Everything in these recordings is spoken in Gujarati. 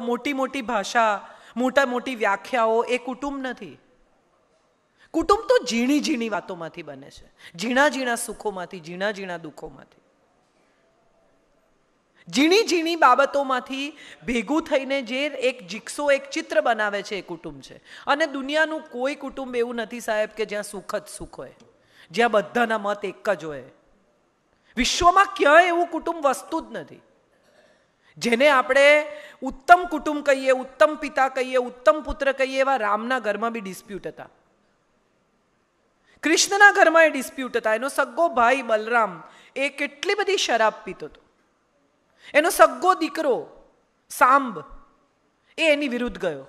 મોટી મોટી ભાષા મોટા મોટી વ્યાખ્યાઓ એ કુટુંબ નથી કુટુંબ તો ઝીણી ઝીણી વાતોમાંથી બને છે ઝીણા ઝીણા સુખોમાંથી ઝીણા ઝીણા દુઃખોમાંથી ઝીણી ઝીણી બાબતોમાંથી ભેગું થઈને જે એક જીક્સો એક ચિત્ર બનાવે છે એ કુટુંબ છે અને દુનિયાનું કોઈ કુટુંબ એવું નથી સાહેબ કે જ્યાં સુખ જ સુખ હોય જ્યાં બધાના મત એક જ હોય વિશ્વમાં ક્યાંય એવું કુટુંબ વસ્તુ જ નથી જેને આપણે ઉત્તમ કુટુંબ કહીએ ઉત્તમ પિતા કહીએ ઉત્તમ પુત્ર કહીએ એવા રામના ઘરમાં બી ડિસ્પ્યુટ હતા કૃષ્ણના ઘરમાં એ ડિસ્પ્યુટ હતા એનો સગ્ગો ભાઈ બલરામ એ કેટલી બધી શરાબ પીતો હતો એનો સગ્ગો દીકરો સાંબ એ એની વિરુદ્ધ ગયો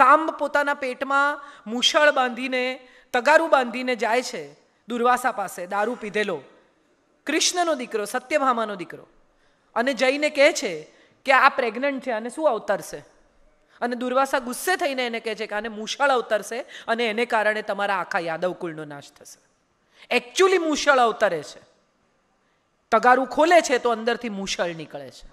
સાંબ પોતાના પેટમાં મૂછળ બાંધીને તગારું બાંધીને જાય છે દુર્વાસા પાસે દારૂ પીધેલો કૃષ્ણનો દીકરો સત્યભામાનો દીકરો અને જઈને કહે છે કે આ પ્રેગ્નન્ટ છે અને શું અવતરશે અને દુર્વાસા ગુસ્સે થઈને એને કહે છે કે આને મૂષળ અવતરશે અને એને કારણે તમારા આખા યાદવ કુળનો નાશ થશે એકચ્યુઅલી મૂષળ અવતરે છે તગારું ખોલે છે તો અંદરથી મૂષળ નીકળે છે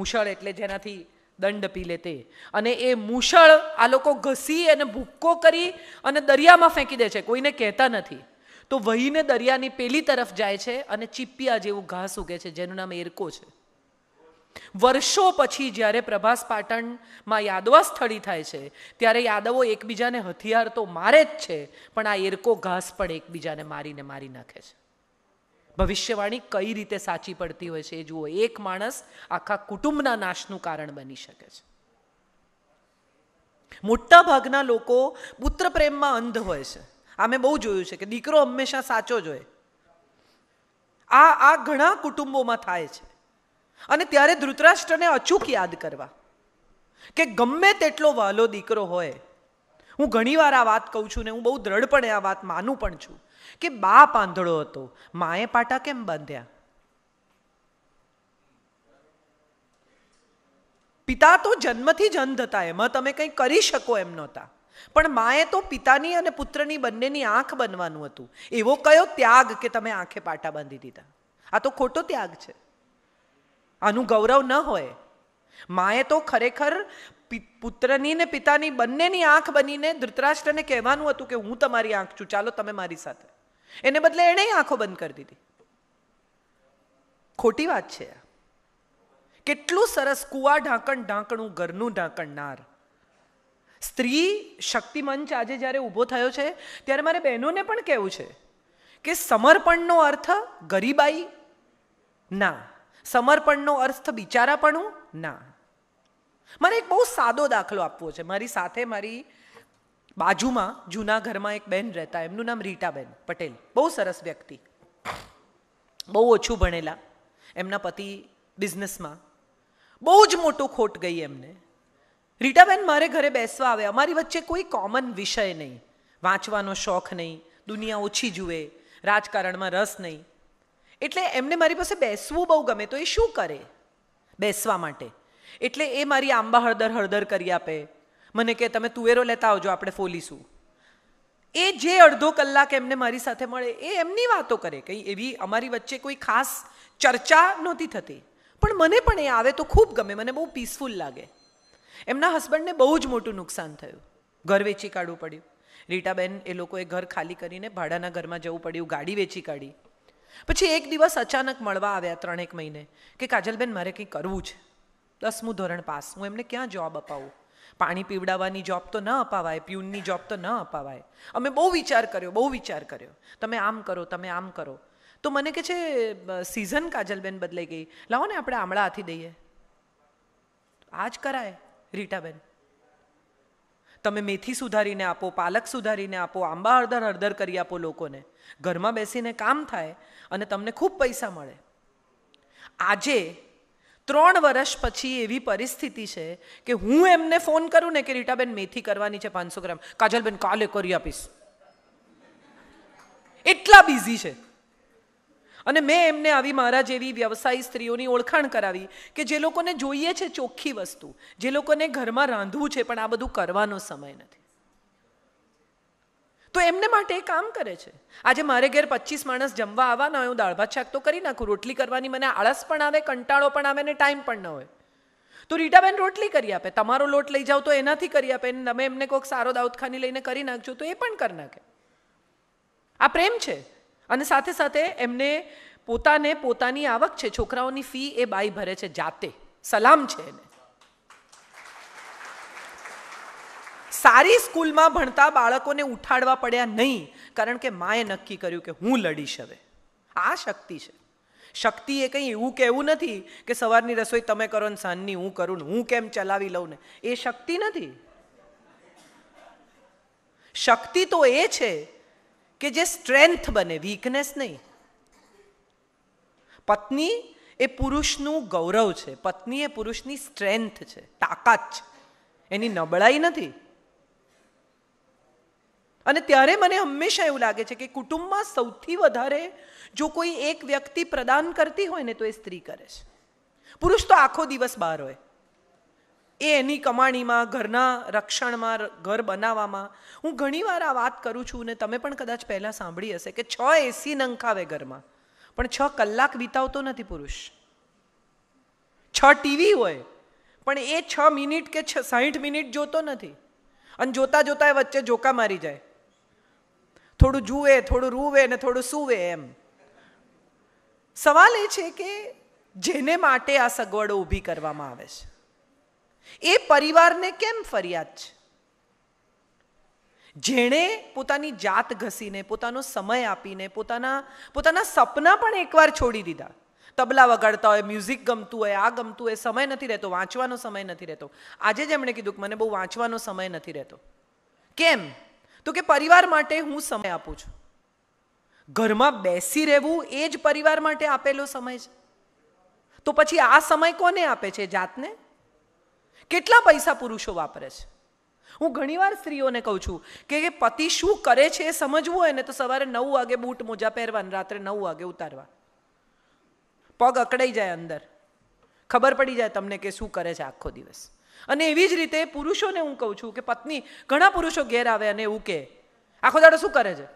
મૂષળ એટલે જેનાથી દંડ પી લે તે અને એ મૂષળ આ લોકો ઘસી અને ભૂક્કો કરી અને દરિયામાં ફેંકી દે છે કોઈને કહેતા નથી તો વહીને દરિયાની પેલી તરફ જાય છે અને ચીપિયા જેવું ઘાસ ઉગે છે જેનું નામ એરકો છે વર્ષો પછી જ્યારે પ્રભાસ પાટણમાં યાદવા સ્થળી થાય છે ત્યારે યાદવો એકબીજાને હથિયાર તો મારે જ છે પણ આ એરકો ઘાસ પણ એકબીજાને મારીને મારી નાખે છે ભવિષ્યવાણી કઈ રીતે સાચી પડતી હોય છે એ જુઓ એક માણસ આખા કુટુંબના નાશનું કારણ બની શકે છે મોટાભાગના લોકો પુત્ર પ્રેમમાં અંધ હોય છે આ મેં બહુ જોયું છે કે દીકરો હંમેશા સાચો જ હોય આ આ ઘણા કુટુંબોમાં થાય છે અને ત્યારે ધૃતરાષ્ટ્રને અચૂક યાદ કરવા કે ગમે તેટલો વહાલો દીકરો હોય હું ઘણીવાર આ વાત કહું છું ને હું બહુ દ્રઢપણે આ વાત માનું પણ છું કે બા પાંધળો હતો માએ પાટા કેમ બાંધ્યા પિતા તો જન્મથી જ અંધ હતા એમાં તમે કંઈ કરી શકો એમ નહોતા પણ માએ તો પિતાની અને પુત્રની બંનેની આંખ બનવાનું હતું એવો કયો ત્યાગ કે તમે આંખે પાટા બાંધી દીધા આ તો ખોટો ત્યાગ છે આનું ગૌરવ ન હોય માએ તો ખરેખર પુત્રની ને પિતાની બંનેની આંખ બનીને ધૃતરાષ્ટ્રને કહેવાનું હતું કે હું તમારી આંખ છું ચાલો તમે મારી સાથે એને બદલે એણે આંખો બંધ કરી દીધી ખોટી વાત છે કેટલું સરસ કુવા ઢાંકણ ઢાંકણું ઘરનું ઢાંકણનાર સ્ત્રી શક્તિ મંચ આજે જ્યારે ઊભો થયો છે ત્યારે મારે બહેનોને પણ કહેવું છે કે સમર્પણનો અર્થ ગરીબાઈ ના સમર્પણનો અર્થ બિચારાપણું ના મને એક બહુ સાદો દાખલો આપવો છે મારી સાથે મારી બાજુમાં જૂના ઘરમાં એક બહેન રહેતા એમનું નામ રીટાબેન પટેલ બહુ સરસ વ્યક્તિ બહુ ઓછું ભણેલા એમના પતિ બિઝનેસમાં બહુ જ મોટું ખોટ ગઈ એમને રીટાબેન મારે ઘરે બેસવા આવે અમારી વચ્ચે કોઈ કોમન વિષય નહીં વાંચવાનો શોખ નહીં દુનિયા ઓછી જુએ રાજકારણમાં રસ નહીં એટલે એમને મારી પાસે બેસવું બહુ ગમે તો એ શું કરે બેસવા માટે એટલે એ મારી આંબા હળદર હળદર કરી આપે મને કે તમે તુવેરો લેતા આવજો આપણે ફોલીશું એ જે અડધો કલાક એમને મારી સાથે મળે એ એમની વાતો કરે કંઈ એવી અમારી વચ્ચે કોઈ ખાસ ચર્ચા નહોતી થતી પણ મને પણ એ આવે તો ખૂબ ગમે મને બહુ પીસફુલ લાગે એમના હસબન્ડને બહુ જ મોટું નુકસાન થયું ઘર વેચી કાઢવું પડ્યું રીટાબેન એ લોકોએ ઘર ખાલી કરીને ભાડાના ઘરમાં જવું પડ્યું ગાડી વેચી કાઢી પછી એક દિવસ અચાનક મળવા આવ્યા ત્રણેક મહિને કે કાજલબેન મારે કંઈ કરવું છે દસમું ધોરણ પાસ હું એમને ક્યાં જોબ અપાવું પાણી પીવડાવવાની જોબ તો ન અપાવાય પ્યુનની જોબ તો ન અપાવાય અમે બહુ વિચાર કર્યો બહુ વિચાર કર્યો તમે આમ કરો તમે આમ કરો તો મને કે છે સિઝન કાજલબેન બદલાઈ ગઈ લાવો ને આપણે આમળાથી દઈએ આ જ કરાય રીટાબેન તમે મેથી સુધારીને આપો પાલક સુધારીને આપો આંબા હળદર હળદર કરી આપો લોકોને ઘરમાં બેસીને કામ થાય અને તમને ખૂબ પૈસા મળે આજે ત્રણ વર્ષ પછી એવી પરિસ્થિતિ છે કે હું એમને ફોન કરું ને કે રીટાબેન મેથી કરવાની છે પાંચસો ગ્રામ કાજલબેન કાલે કરી આપીશ એટલા બિઝી છે અને મેં એમને આવી મારા જેવી વ્યવસાયી સ્ત્રીઓની ઓળખાણ કરાવી કે જે લોકોને જોઈએ છે ચોખ્ખી વસ્તુ જે લોકોને ઘરમાં રાંધવું છે પણ આ બધું કરવાનો સમય નથી તો એમને માટે એ કામ કરે છે આજે મારે ઘેર પચીસ માણસ જમવા આવવાના હોય હું દાળ ભાત શાક તો કરી નાખું રોટલી કરવાની મને આળસ પણ આવે કંટાળો પણ આવે ને ટાઈમ પણ ન હોય તો રીટાબેન રોટલી કરી આપે તમારો લોટ લઈ જાઓ તો એનાથી કરી આપે તમે એમને કોઈક સારો દાઉદખાની લઈને કરી નાખજો તો એ પણ કરી નાખે આ પ્રેમ છે અને સાથે સાથે એમને પોતાને પોતાની આવક છે છોકરાઓની ફી એ બાઈ ભરે છે જાતે સલામ છે એને સારી સ્કૂલમાં ભણતા બાળકોને ઉઠાડવા પડ્યા નહીં કારણ કે માએ નક્કી કર્યું કે હું લડીશ હવે આ શક્તિ છે શક્તિ એ કંઈ એવું કહેવું નથી કે સવારની રસોઈ તમે કરો ને સાંજની હું કરું ને હું કેમ ચલાવી લઉં ને એ શક્તિ નથી શક્તિ તો એ છે કે જે સ્ટ્રેન્થ બને વીકનેસ નહીં પત્ની એ પુરુષનું ગૌરવ છે પત્ની એ પુરુષની સ્ટ્રેન્થ છે તાકાત છે એની નબળાઈ નથી અને ત્યારે મને હંમેશા એવું લાગે છે કે કુટુંબમાં સૌથી વધારે જો કોઈ એક વ્યક્તિ પ્રદાન કરતી હોય ને તો એ સ્ત્રી કરે છે પુરુષ તો આખો દિવસ બહાર હોય એ એની કમાણીમાં ઘરના રક્ષણમાં ઘર બનાવવામાં હું ઘણીવાર આ વાત કરું છું ને તમે પણ કદાચ પહેલાં સાંભળી હશે કે છ એસી નંખાવે ઘરમાં પણ છ કલાક વિતાવતો નથી પુરુષ છ ટીવી હોય પણ એ છ મિનિટ કે છ સાહીઠ મિનિટ જોતો નથી અને જોતા જોતા એ વચ્ચે જોકા મારી જાય થોડું જુએ થોડું રૂવે ને થોડું સૂવે એમ સવાલ એ છે કે જેને માટે આ સગવડો ઊભી કરવામાં આવે છે એ પરિવારને કેમ ફરિયાદ છે જેણે પોતાની જાત ઘસીને પોતાનો સમય આપીને પોતાના પોતાના સપના પણ એકવાર છોડી દીધા તબલા વગાડતા હોય મ્યુઝિક ગમતું હોય આ ગમતું હોય સમય નથી રહેતો વાંચવાનો સમય નથી રહેતો આજે જ એમણે કીધું કે મને બહુ વાંચવાનો સમય નથી રહેતો કેમ તો કે પરિવાર માટે હું સમય આપું છું ઘરમાં બેસી રહેવું એ જ પરિવાર માટે આપેલો સમય છે તો પછી આ સમય કોને આપે છે જાતને કેટલા પૈસા પુરુષો વાપરે છે હું ઘણીવાર સ્ત્રીઓને કહું છું કે એ પતિ શું કરે છે એ સમજવું હોય ને તો સવારે નવ વાગે બૂટ મોજા પહેરવા રાત્રે નવ વાગે ઉતારવા પગ અકડાઈ જાય અંદર ખબર પડી જાય તમને કે શું કરે છે આખો દિવસ અને એવી જ રીતે પુરુષોને હું કહું છું કે પત્ની ઘણા પુરુષો ઘેર આવે અને એવું કે આખો દાડો શું કરે છે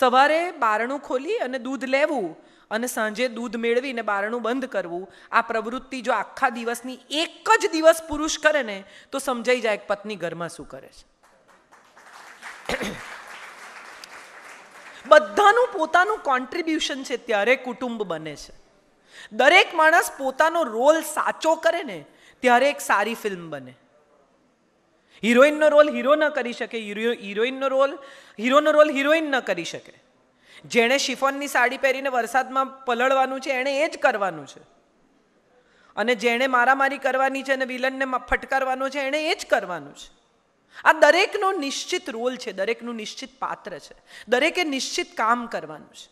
સવારે બારણું ખોલી અને દૂધ લેવું અને સાંજે દૂધ મેળવીને બારણું બંધ કરવું આ પ્રવૃત્તિ જો આખા દિવસની એક જ દિવસ પુરુષ કરે ને તો સમજાઈ જાય કે પત્ની ઘરમાં શું કરે છે બધાનું પોતાનું કોન્ટ્રીબ્યુશન છે ત્યારે કુટુંબ બને છે દરેક માણસ પોતાનો રોલ સાચો કરે ને ત્યારે એક સારી ફિલ્મ બને હિરોઈનનો રોલ હીરો ન કરી શકે હિરોઈનનો રોલ હીરોનો રોલ હિરોઈન ન કરી શકે જેણે શિફોનની સાડી પહેરીને વરસાદમાં પલળવાનું છે એણે એ જ કરવાનું છે અને જેણે મારામારી કરવાની છે અને વિલનને ફટકારવાનો છે એણે એ જ કરવાનું છે આ દરેકનો નિશ્ચિત રોલ છે દરેકનું નિશ્ચિત પાત્ર છે દરેકે નિશ્ચિત કામ કરવાનું છે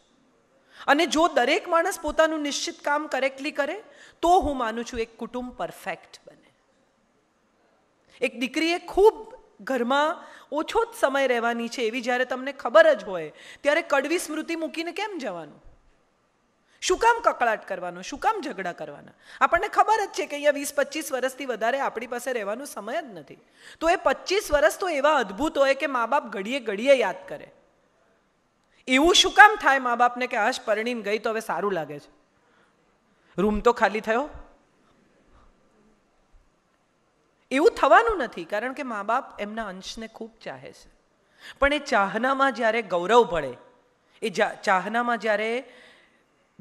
અને જો દરેક માણસ પોતાનું નિશ્ચિત કામ કરેક્ટલી કરે તો હું માનું છું એક કુટુંબ પરફેક્ટ બને એક દીકરીએ ખૂબ ઘરમાં ઓછો જ સમય રહેવાની છે એવી જ્યારે તમને ખબર જ હોય ત્યારે કડવી સ્મૃતિ મૂકીને કેમ જવાનું શું કામ કકળાટ કરવાનો શું કામ ઝઘડા કરવાના આપણને ખબર જ છે કે અહીંયા વીસ પચીસ વર્ષથી વધારે આપણી પાસે રહેવાનો સમય જ નથી તો એ પચીસ વર્ષ તો એવા અદ્ભુત હોય કે મા બાપ ઘડીએ ઘડીએ યાદ કરે એવું શું કામ થાય મા બાપને કે હશ પરણીને ગઈ તો હવે સારું લાગે છે રૂમ તો ખાલી થયો એવું થવાનું નથી કારણ કે મા બાપ એમના અંશને ખૂબ ચાહે છે પણ એ ચાહનામાં જ્યારે ગૌરવ ભળે એ ચાહનામાં જ્યારે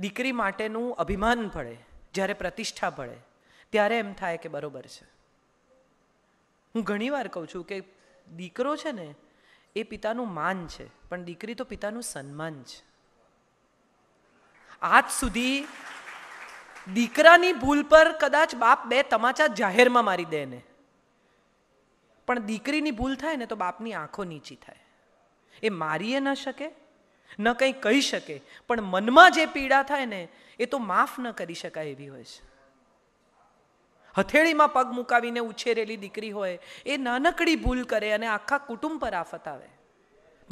દીકરી માટેનું અભિમાન ભળે જ્યારે પ્રતિષ્ઠા ભળે ત્યારે એમ થાય કે બરોબર છે હું ઘણીવાર કહું છું કે દીકરો છે ને એ પિતાનું માન છે પણ દીકરી તો પિતાનું સન્માન છે આજ સુધી દીકરાની ભૂલ પર કદાચ બાપ બે તમાચા જાહેરમાં મારી દે ને પણ દીકરીની ભૂલ થાય ને તો બાપની આંખો નીચી થાય એ મારીએ ન શકે ન કંઈ કહી શકે પણ મનમાં જે પીડા થાય ને એ તો માફ ન કરી શકાય એવી હોય છે હથેળીમાં પગ મુકાવીને ઉછેરેલી દીકરી હોય એ નાનકડી ભૂલ કરે અને આખા કુટુંબ પર આફત આવે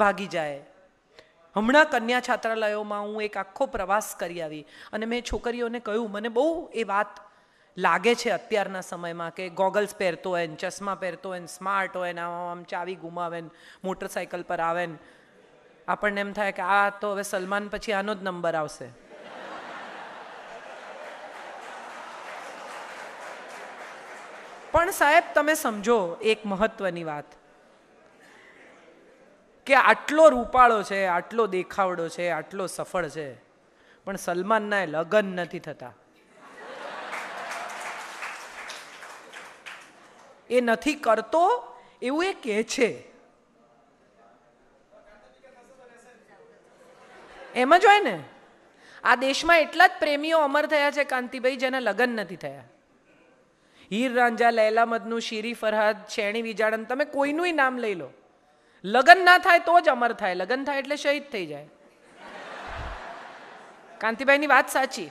ભાગી જાય હમણાં કન્યા છાત્રાલયોમાં હું એક આખો પ્રવાસ કરી આવી અને મેં છોકરીઓને કહ્યું મને બહુ એ વાત લાગે છે અત્યારના સમયમાં કે ગોગલ્સ પહેરતો હોય ને ચશ્મા પહેરતો હોય ને સ્માર્ટ હોય ને આમ ચાવી ગુમાવે ને મોટરસાઇકલ પર આવે ને આપણને એમ થાય કે આ તો હવે સલમાન પછી આનો જ નંબર આવશે પણ સાહેબ તમે સમજો એક મહત્વની વાત કે આટલો રૂપાળો છે આટલો દેખાવડો છે આટલો સફળ છે પણ સલમાનના લગ્ન નથી થતા એ નથી કરતો એવું એ કહે છે એમ જ હોય ને આ દેશમાં એટલા જ પ્રેમીઓ અમર થયા છે કાંતિભાઈ જેના લગ્ન નથી થયા હીર રાંઝા લૈલા મદનું શીરી ફરહાદ શેણી વિજાડન તમે કોઈનું નામ લઈ લો લગ્ન ના થાય તો જ અમર થાય લગ્ન થાય એટલે શહીદ થઈ જાય કાંતિભાઈની વાત સાચી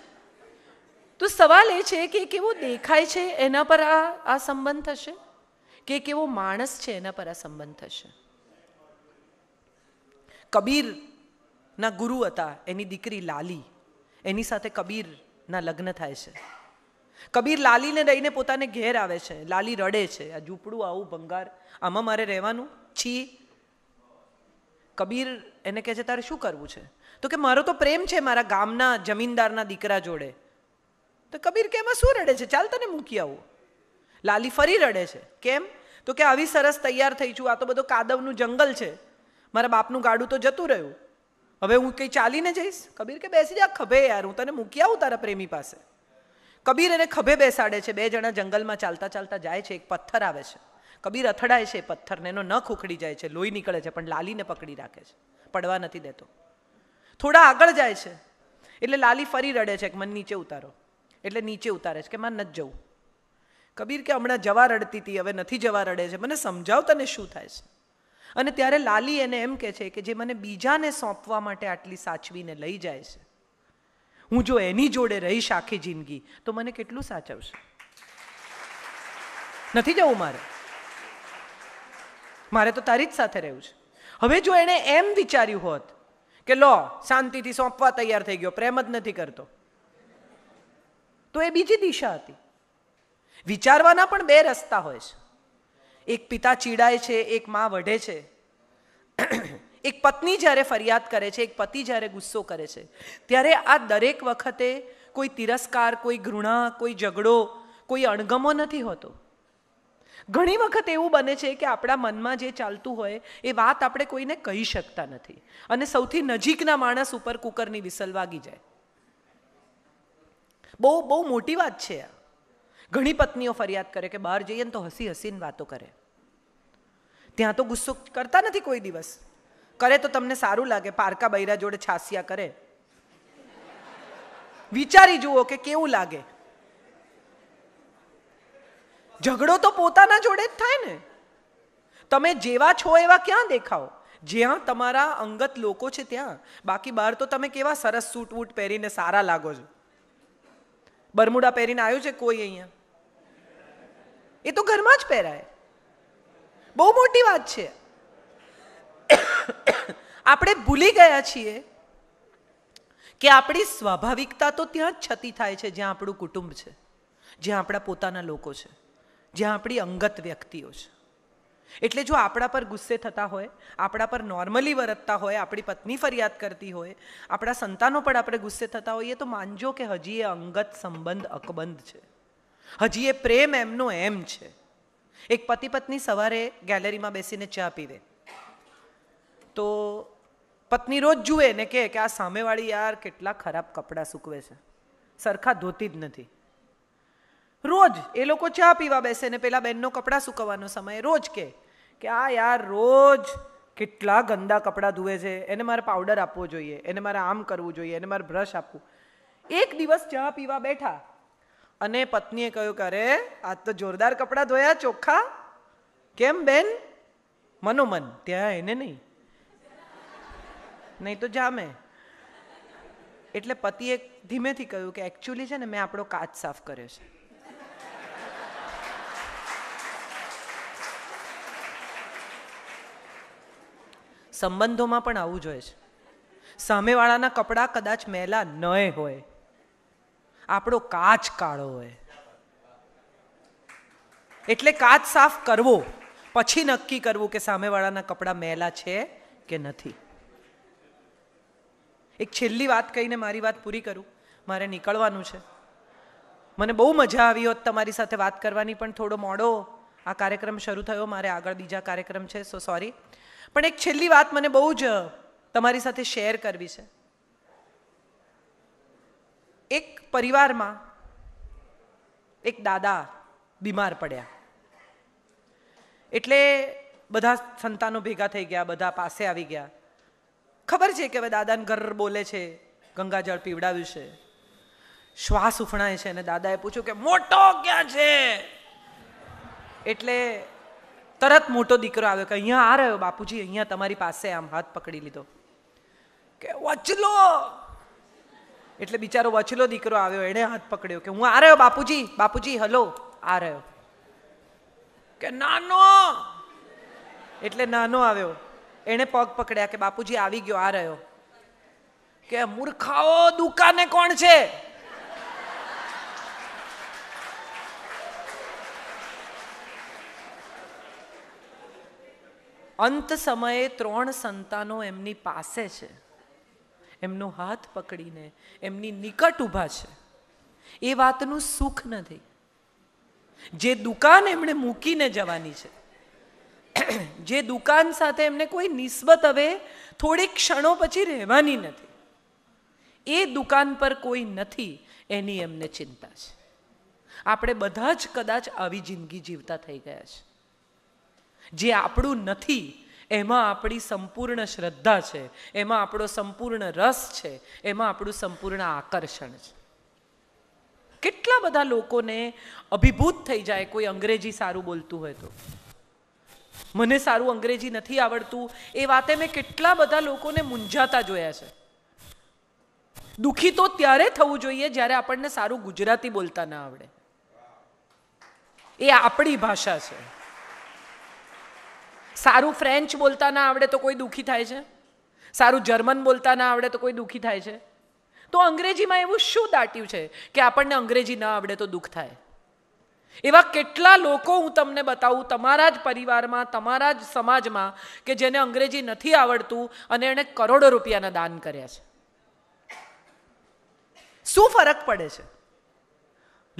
તો સવાલ એ છે કે કેવો દેખાય છે એના પર આ આ સંબંધ થશે કે કેવો માણસ છે એના પર આ સંબંધ થશે કબીરના ગુરુ હતા એની દીકરી લાલી એની સાથે કબીરના લગ્ન થાય છે કબીર લાલીને લઈને પોતાને ઘેર આવે છે લાલી રડે છે આ ઝૂંપડું આવું ભંગાર આમાં મારે રહેવાનું છી કબીર એને કહે છે તારે શું કરવું છે તો કે મારો તો પ્રેમ છે મારા ગામના જમીનદારના દીકરા જોડે તો કબીર કે એમાં શું રડે છે ચાલ તને મૂકી આવું લાલી ફરી રડે છે કેમ તો કે આવી સરસ તૈયાર થઈ છું આ તો બધો કાદવનું જંગલ છે મારા બાપનું ગાડું તો જતું રહ્યું હવે હું કંઈ ચાલીને જઈશ કબીર કે બેસી જા ખભે યાર હું તને મૂકી આવું તારા પ્રેમી પાસે કબીર એને ખભે બેસાડે છે બે જણા જંગલમાં ચાલતા ચાલતા જાય છે એક પથ્થર આવે છે કબીર અથડાય છે પથ્થરને એનો નખ ઉખડી જાય છે લોહી નીકળે છે પણ લાલીને પકડી રાખે છે પડવા નથી દેતો થોડા આગળ જાય છે એટલે લાલી ફરી રડે છે કે મને નીચે ઉતારો એટલે નીચે ઉતારે છે કે મારે નથી જવું કબીર કે હમણાં જવા રડતી હતી હવે નથી જવા રડે છે મને સમજાવ તને શું થાય છે અને ત્યારે લાલી એને એમ કહે છે કે જે મને બીજાને સોંપવા માટે આટલી સાચવીને લઈ જાય છે હું જો એની જોડે રહીશ આખી જિંદગી તો મને કેટલું સાચવશે નથી જવું મારે મારે તો તારી જ સાથે રહેવું છે હવે જો એણે એમ વિચાર્યું હોત કે લો શાંતિથી સોંપવા તૈયાર થઈ ગયો પ્રેમ જ નથી કરતો તો એ બીજી દિશા હતી વિચારવાના પણ બે રસ્તા હોય છે એક પિતા ચીડાય છે એક મા વઢે છે એક પત્ની જ્યારે ફરિયાદ કરે છે એક પતિ જ્યારે ગુસ્સો કરે છે ત્યારે આ દરેક વખતે કોઈ તિરસ્કાર કોઈ ઘૃણા કોઈ ઝઘડો કોઈ અણગમો નથી હોતો ઘણી વખત એવું બને છે કે આપણા મનમાં જે ચાલતું હોય એ વાત આપણે કોઈને કહી શકતા નથી અને સૌથી નજીકના માણસ ઉપર કુકરની વિસલ વાગી જાય બહુ બહુ મોટી વાત છે આ ઘણી પત્નીઓ ફરિયાદ કરે કે બહાર જઈએ ને તો હસી હસીને વાતો કરે ત્યાં તો ગુસ્સો કરતા નથી કોઈ દિવસ કરે તો તમને સારું લાગે પારકા બૈરા જોડે છાસિયા કરે વિચારી જુઓ કે કેવું લાગે ઝઘડો તો પોતાના જોડે જ થાય ને તમે જેવા છો એવા ક્યાં દેખાઓ જ્યાં તમારા અંગત લોકો છે ત્યાં બાકી બહાર તો તમે કેવા સરસ સૂટ વૂટ પહેરીને સારા લાગો છો બરમુડા પહેરીને આવ્યું છે કોઈ અહીંયા એ તો ઘરમાં જ પહેરાય બહુ મોટી વાત છે આપણે ભૂલી ગયા છીએ કે આપણી સ્વાભાવિકતા તો ત્યાં જ છતી થાય છે જ્યાં આપણું કુટુંબ છે જ્યાં આપણા પોતાના લોકો છે જ્યાં આપણી અંગત વ્યક્તિઓ છે એટલે જો આપણા પર ગુસ્સે થતા હોય આપણા પર નોર્મલી વરતતા હોય આપણી પત્ની ફરિયાદ કરતી હોય આપણા સંતાનો પણ આપણે ગુસ્સે થતા હોઈએ તો માનજો કે હજી એ અંગત સંબંધ અકબંધ છે હજી એ પ્રેમ એમનો એમ છે એક પતિ પત્ની સવારે ગેલેરીમાં બેસીને ચા પીવે તો પત્ની રોજ જુએ ને કે આ સામેવાળી યાર કેટલા ખરાબ કપડાં સૂકવે છે સરખા ધોતી જ નથી રોજ એ લોકો ચા પીવા બેસે ને પેલા બેનનો કપડાં સૂકવવાનો સમય રોજ કે કે આ યાર રોજ કેટલા ગંદા કપડાં ધુએ છે એને મારે પાવડર આપવો જોઈએ એને મારે આમ કરવું જોઈએ એને મારે બ્રશ આપવું એક દિવસ ચા પીવા બેઠા અને પત્નીએ કહ્યું કે અરે આજ તો જોરદાર કપડાં ધોયા ચોખ્ખા કેમ બેન મનોમન ત્યાં એને નહીં નહીં તો જામે એટલે પતિએ ધીમેથી કહ્યું કે એકચ્યુઅલી છે ને મેં આપણો કાચ સાફ કર્યો છે સંબંધોમાં પણ આવું જોઈએ છે સામેવાળાના કપડાં કદાચ મેલા ન હોય આપણો કાચ કાળો હોય એટલે કાચ સાફ કરવો પછી નક્કી કરવું કે સામેવાળાના કપડાં મેલા છે કે નથી એક છેલ્લી વાત કહીને મારી વાત પૂરી કરું મારે નીકળવાનું છે મને બહુ મજા આવી હોત તમારી સાથે વાત કરવાની પણ થોડો મોડો આ કાર્યક્રમ શરૂ થયો મારે આગળ બીજા કાર્યક્રમ છે સો સોરી પણ એક છેલ્લી વાત મને બહુ જ તમારી સાથે શેર કરવી છે એક પરિવારમાં એક દાદા બીમાર પડ્યા એટલે બધા સંતાનો ભેગા થઈ ગયા બધા પાસે આવી ગયા ખબર છે કે હવે દાદાને ઘર બોલે છે ગંગાજળ પીવડાવ્યું છે શ્વાસ ઉફણાય છે અને દાદાએ પૂછ્યું કે મોટો ક્યાં છે એટલે તરત મોટો દીકરો આવ્યો કે અહીંયા આ રહ્યો બાપુજી અહીંયા તમારી પાસે આમ હાથ પકડી લીધો કે વચલો એટલે બિચારો વચલો દીકરો આવ્યો એણે હાથ પકડ્યો કે હું આ રહ્યો બાપુજી બાપુજી હલો આ રહ્યો કે નાનો એટલે નાનો આવ્યો એણે પગ પકડ્યા કે બાપુજી આવી ગયો આ રહ્યો કે મૂર્ખાઓ દુકાને કોણ છે અંત સમયે ત્રણ સંતાનો એમની પાસે છે એમનો હાથ પકડીને એમની નિકટ ઊભા છે એ વાતનું સુખ નથી જે દુકાન એમણે મૂકીને જવાની છે જે દુકાન સાથે એમને કોઈ નિસ્બત હવે થોડીક ક્ષણો પછી રહેવાની નથી એ દુકાન પર કોઈ નથી એની એમને ચિંતા છે આપણે બધા જ કદાચ આવી જિંદગી જીવતા થઈ ગયા છે જે આપણું નથી એમાં આપણી સંપૂર્ણ શ્રદ્ધા છે એમાં આપણો સંપૂર્ણ રસ છે એમાં આપણું સંપૂર્ણ આકર્ષણ છે કેટલા બધા લોકોને અભિભૂત થઈ જાય કોઈ અંગ્રેજી સારું બોલતું હોય તો મને સારું અંગ્રેજી નથી આવડતું એ વાતે મેં કેટલા બધા લોકોને મૂંઝાતા જોયા છે દુઃખી તો ત્યારે થવું જોઈએ જ્યારે આપણને સારું ગુજરાતી બોલતા ના આવડે એ આપણી ભાષા છે સારું ફ્રેન્ચ બોલતા ના આવડે તો કોઈ દુઃખી થાય છે સારું જર્મન બોલતા ના આવડે તો કોઈ દુઃખી થાય છે તો અંગ્રેજીમાં એવું શું દાટ્યું છે કે આપણને અંગ્રેજી ના આવડે તો દુઃખ થાય એવા કેટલા લોકો હું તમને બતાવું તમારા જ પરિવારમાં તમારા જ સમાજમાં કે જેને અંગ્રેજી નથી આવડતું અને એણે કરોડો રૂપિયાના દાન કર્યા છે શું ફરક પડે છે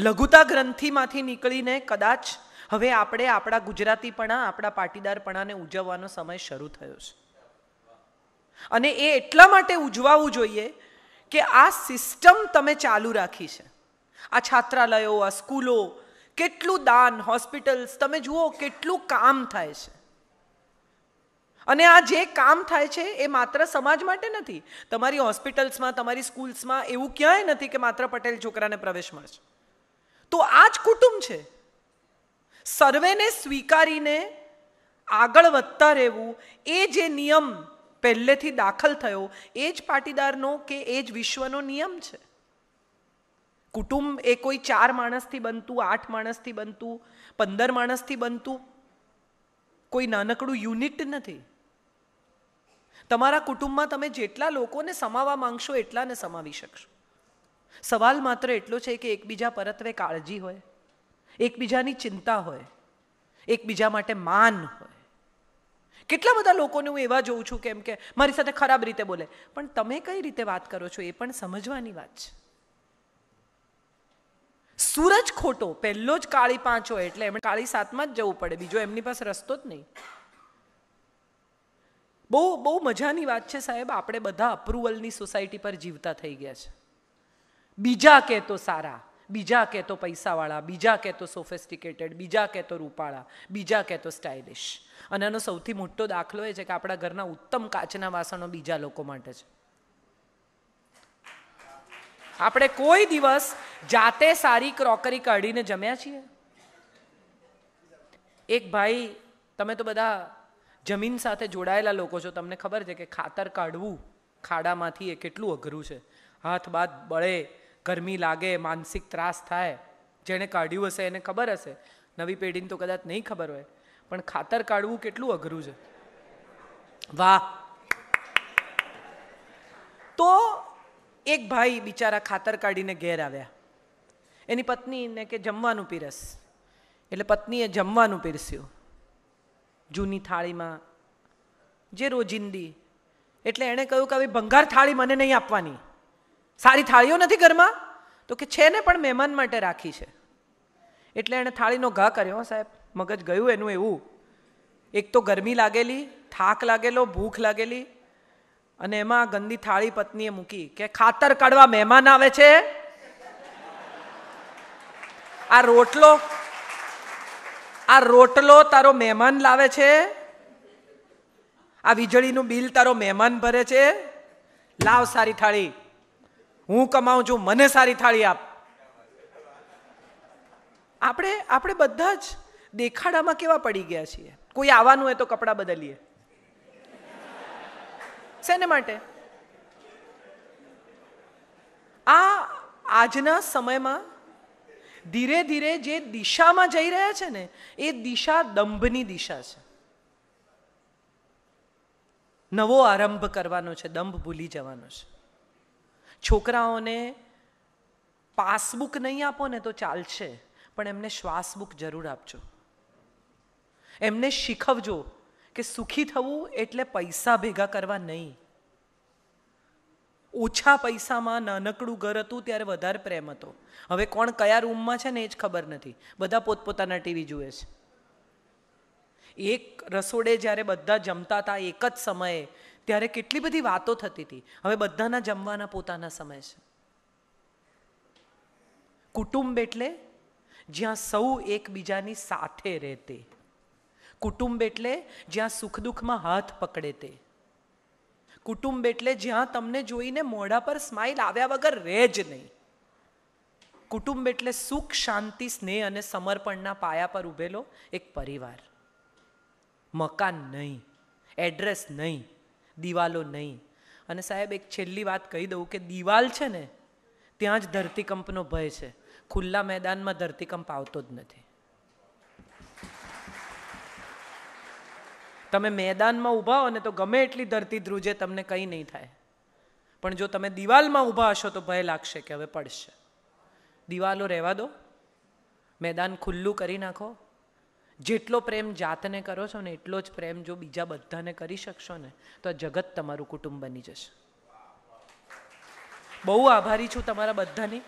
લઘુતા ગ્રંથિમાંથી નીકળીને કદાચ હવે આપણે આપણા ગુજરાતીપણા આપણા પાટીદારપણાને ઉજવવાનો સમય શરૂ થયો છે અને એ એટલા માટે ઉજવાવું જોઈએ કે આ સિસ્ટમ તમે ચાલુ રાખી છે આ છાત્રાલયો આ સ્કૂલો કેટલું દાન હોસ્પિટલ્સ તમે જુઓ કેટલું કામ થાય છે અને આ જે કામ થાય છે એ માત્ર સમાજ માટે નથી તમારી હોસ્પિટલ્સમાં તમારી સ્કૂલ્સમાં એવું ક્યાંય નથી કે માત્ર પટેલ છોકરાને પ્રવેશ મળશે તો આ જ કુટુંબ છે સર્વેને સ્વીકારીને આગળ વધતા રહેવું એ જે નિયમ પહેલેથી દાખલ થયો એ જ પાટીદારનો કે એ જ વિશ્વનો નિયમ છે કુટુંબ એ કોઈ ચાર માણસથી બનતું આઠ માણસથી બનતું પંદર માણસથી બનતું કોઈ નાનકડું યુનિટ નથી તમારા કુટુંબમાં તમે જેટલા લોકોને સમાવા માંગશો એટલાને સમાવી શકશો સવાલ માત્ર એટલો છે કે એકબીજા પરત્વે કાળજી હોય એકબીજાની ચિંતા હોય એકબીજા માટે માન હોય કેટલા બધા લોકોને હું એવા જોઉં છું કેમ કે મારી સાથે ખરાબ રીતે બોલે પણ તમે કઈ રીતે વાત કરો છો એ પણ સમજવાની વાત છે સૂરજ ખોટો પહેલો જ કાળી પાંચ હોય એટલે એમણે કાળી સાતમાં જ જવું પડે બીજો એમની પાસે રસ્તો જ નહીં બહુ બહુ મજાની વાત છે સાહેબ આપણે બધા અપ્રુવલની સોસાયટી પર જીવતા થઈ ગયા છે બીજા કે તો સારા બીજા કહેતો પૈસાવાળા બીજા કહેતો સોફેસ્ટિકેટેડ બીજા કહેતો રૂપાળા બીજા કહેતો સ્ટાઇલિશ અને એનો સૌથી મોટો દાખલો એ છે કે આપણા ઘરના ઉત્તમ કાચના વાસણો બીજા લોકો માટે છે આપણે કોઈ દિવસ જાતે સારી ક્રોકરી કાઢીને જમ્યા છીએ એક ભાઈ તમે તો બધા જમીન સાથે જોડાયેલા લોકો છો તમને ખબર છે કે ખાતર કાઢવું ખાડામાંથી એ કેટલું અઘરું છે હાથ બાદ બળે ગરમી લાગે માનસિક ત્રાસ થાય જેણે કાઢ્યું હશે એને ખબર હશે નવી પેઢીને તો કદાચ નહીં ખબર હોય પણ ખાતર કાઢવું કેટલું અઘરું છે વાહ તો એક ભાઈ બિચારા ખાતર કાઢીને ઘેર આવ્યા એની પત્નીને કે જમવાનું પીરસ એટલે પત્નીએ જમવાનું પીરસ્યું જૂની થાળીમાં જે રોજિંદી એટલે એણે કહ્યું કે આવી ભંગાર થાળી મને નહીં આપવાની સારી થાળીઓ નથી ઘરમાં તો કે છે ને પણ મહેમાન માટે રાખી છે એટલે એણે થાળીનો ઘા કર્યો સાહેબ મગજ ગયું એનું એવું એક તો ગરમી લાગેલી થાક લાગેલો ભૂખ લાગેલી અને એમાં ગંદી થાળી પત્નીએ મૂકી કે ખાતર કાઢવા મહેમાન આવે છે આ રોટલો આ રોટલો તારો મહેમાન લાવે છે આ વીજળીનું બિલ તારો મહેમાન ભરે છે લાવ સારી થાળી હું કમાઉં છું મને સારી થાળી આપ આપણે આપણે બધા જ દેખાડામાં કેવા પડી ગયા છીએ કોઈ આવવાનું હોય તો કપડાં બદલીએ શેને માટે આ આજના સમયમાં ધીરે ધીરે જે દિશામાં જઈ રહ્યા છે ને એ દિશા દંભની દિશા છે નવો આરંભ કરવાનો છે દંભ ભૂલી જવાનો છે છોકરાઓને પાસબુક નહીં આપો ને તો ચાલશે પણ એમને શ્વાસબુક જરૂર આપજો એમને શીખવજો કે સુખી થવું એટલે પૈસા ભેગા કરવા નહીં ઓછા પૈસામાં નાનકડું ઘર હતું ત્યારે વધારે પ્રેમ હતો હવે કોણ કયા રૂમમાં છે ને એ જ ખબર નથી બધા પોતપોતાના ટીવી જુએ છે એક રસોડે જ્યારે બધા જમતા હતા એક જ સમયે ત્યારે કેટલી બધી વાતો થતી હતી હવે બધાના જમવાના પોતાના સમય છે કુટુંબ એટલે જ્યાં સૌ એકબીજાની સાથે રહેતે કુટુંબ એટલે જ્યાં સુખ દુઃખમાં હાથ પકડે તે કુટુંબ એટલે જ્યાં તમને જોઈને મોઢા પર સ્માઇલ આવ્યા વગર રહે જ નહીં કુટુંબ એટલે સુખ શાંતિ સ્નેહ અને સમર્પણના પાયા પર ઉભેલો એક પરિવાર મકાન નહીં એડ્રેસ નહીં દિવાલો નહીં અને સાહેબ એક છેલ્લી વાત કહી દઉં કે દિવાલ છે ને ત્યાં જ ધરતીકંપનો ભય છે ખુલ્લા મેદાનમાં ધરતીકંપ આવતો જ નથી તમે મેદાનમાં ઊભા હો ને તો ગમે એટલી ધરતી ધ્રુજે તમને કંઈ નહીં થાય પણ જો તમે દિવાલમાં ઊભા હશો તો ભય લાગશે કે હવે પડશે દિવાલો રહેવા દો મેદાન ખુલ્લું કરી નાખો જેટલો પ્રેમ જાતને કરો છો ને એટલો જ પ્રેમ જો બીજા બધાને કરી શકશો ને તો જગત તમારું કુટુંબ બની જશે બહુ આભારી છું તમારા બધાની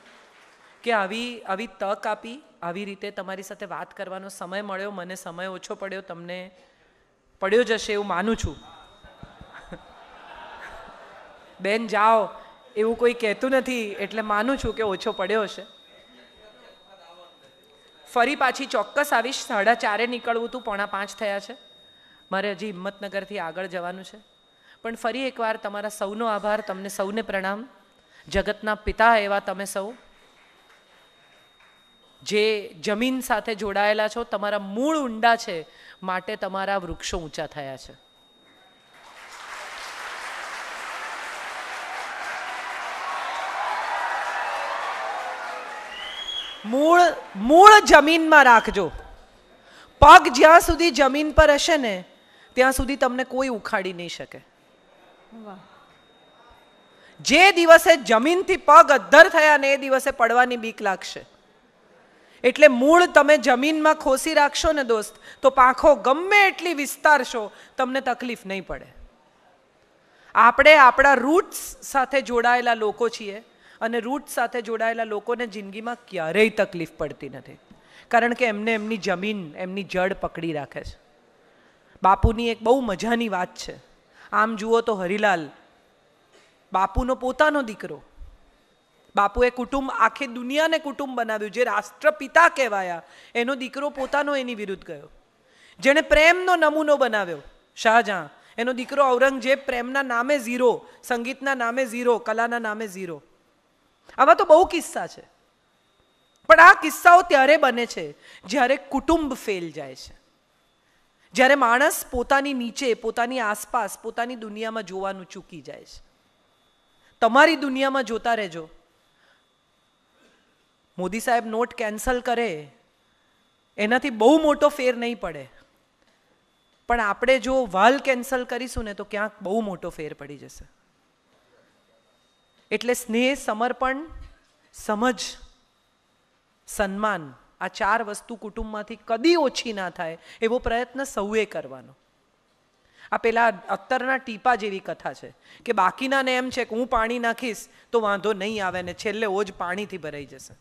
કે આવી આવી તક આપી આવી રીતે તમારી સાથે વાત કરવાનો સમય મળ્યો મને સમય ઓછો પડ્યો તમને પડ્યો જશે એવું માનું છું બેન જાઓ એવું કોઈ કહેતું નથી એટલે માનું છું કે ઓછો પડ્યો હશે ફરી પાછી ચોક્કસ આવીશ સાડા ચારે નીકળવું તું પોણા પાંચ થયા છે મારે હજી હિંમતનગરથી આગળ જવાનું છે પણ ફરી એકવાર તમારા સૌનો આભાર તમને સૌને પ્રણામ જગતના પિતા એવા તમે સૌ જે જમીન સાથે જોડાયેલા છો તમારા મૂળ ઊંડા છે માટે તમારા વૃક્ષો ઊંચા થયા છે મૂળ મૂળ જમીનમાં રાખજો પગ જ્યાં સુધી જમીન પર હશે ને ત્યાં સુધી તમને કોઈ ઉખાડી નહીં શકે જે દિવસે જમીનથી પગ અદ્ધર થયા ને એ દિવસે પડવાની બીક લાગશે એટલે મૂળ તમે જમીનમાં ખોસી રાખશો ને દોસ્ત તો પાંખો ગમે એટલી વિસ્તારશો તમને તકલીફ નહીં પડે આપણે આપણા રૂટ્સ સાથે જોડાયેલા લોકો છીએ અને રૂટ સાથે જોડાયેલા લોકોને જિંદગીમાં ક્યારેય તકલીફ પડતી નથી કારણ કે એમને એમની જમીન એમની જડ પકડી રાખે છે બાપુની એક બહુ મજાની વાત છે આમ જુઓ તો હરિલાલ બાપુનો પોતાનો દીકરો બાપુએ કુટુંબ આખી દુનિયાને કુટુંબ બનાવ્યું જે રાષ્ટ્રપિતા કહેવાયા એનો દીકરો પોતાનો એની વિરુદ્ધ ગયો જેણે પ્રેમનો નમૂનો બનાવ્યો શાહજહાં એનો દીકરો ઔરંગઝેબ પ્રેમના નામે ઝીરો સંગીતના નામે ઝીરો કલાના નામે ઝીરો આવા તો બહુ કિસ્સા છે પણ આ કિસ્સાઓ ત્યારે બને છે જ્યારે કુટુંબ ફેલ જાય છે જ્યારે માણસ પોતાની નીચે પોતાની આસપાસ પોતાની દુનિયામાં જોવાનું ચૂકી જાય છે તમારી દુનિયામાં જોતા રહેજો મોદી સાહેબ નોટ કેન્સલ કરે એનાથી બહુ મોટો ફેર નહીં પડે પણ આપણે જો વાલ કેન્સલ કરીશું ને તો ક્યાંક બહુ મોટો ફેર પડી જશે એટલે સ્નેહ સમર્પણ સમજ સન્માન આ ચાર વસ્તુ કુટુંબમાંથી કદી ઓછી ના થાય એવો પ્રયત્ન સૌએ કરવાનો આ પેલા અત્તરના ટીપા જેવી કથા છે કે બાકીનાને એમ છે કે હું પાણી નાખીશ તો વાંધો નહીં આવે ને છેલ્લે ઓજ પાણીથી ભરાઈ જશે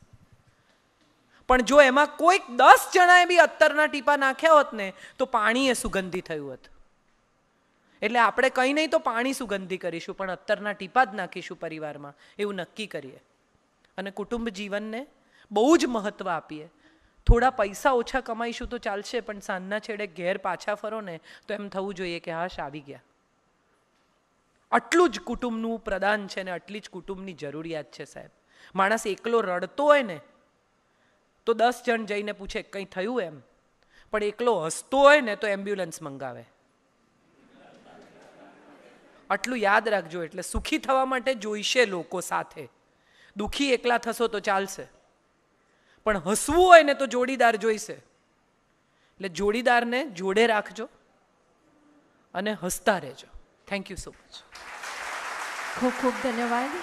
પણ જો એમાં કોઈક દસ જણાએ બી અત્તરના ટીપા નાખ્યા હોત ને તો પાણી એ સુગંધી થયું હતું એટલે આપણે કંઈ નહીં તો પાણી સુગંધી કરીશું પણ અત્તરના ટીપા જ નાખીશું પરિવારમાં એવું નક્કી કરીએ અને કુટુંબ જીવનને બહુ જ મહત્ત્વ આપીએ થોડા પૈસા ઓછા કમાઈશું તો ચાલશે પણ સાંજના છેડે ઘેર પાછા ફરો ને તો એમ થવું જોઈએ કે હાશ આવી ગયા આટલું જ કુટુંબનું પ્રદાન છે ને આટલી જ કુટુંબની જરૂરિયાત છે સાહેબ માણસ એકલો રડતો હોય ને તો દસ જણ જઈને પૂછે કંઈ થયું એમ પણ એકલો હસતો હોય ને તો એમ્બ્યુલન્સ મંગાવે આટલું યાદ રાખજો એટલે સુખી થવા માટે જોઈશે લોકો સાથે દુઃખી એકલા થશો તો ચાલશે પણ હસવું હોય ને તો જોડીદાર જોઈશે એટલે જોડીદારને જોડે રાખજો અને હસતા રહેજો થેન્ક યુ સો મચ ખૂબ ખૂબ ધન્યવાદ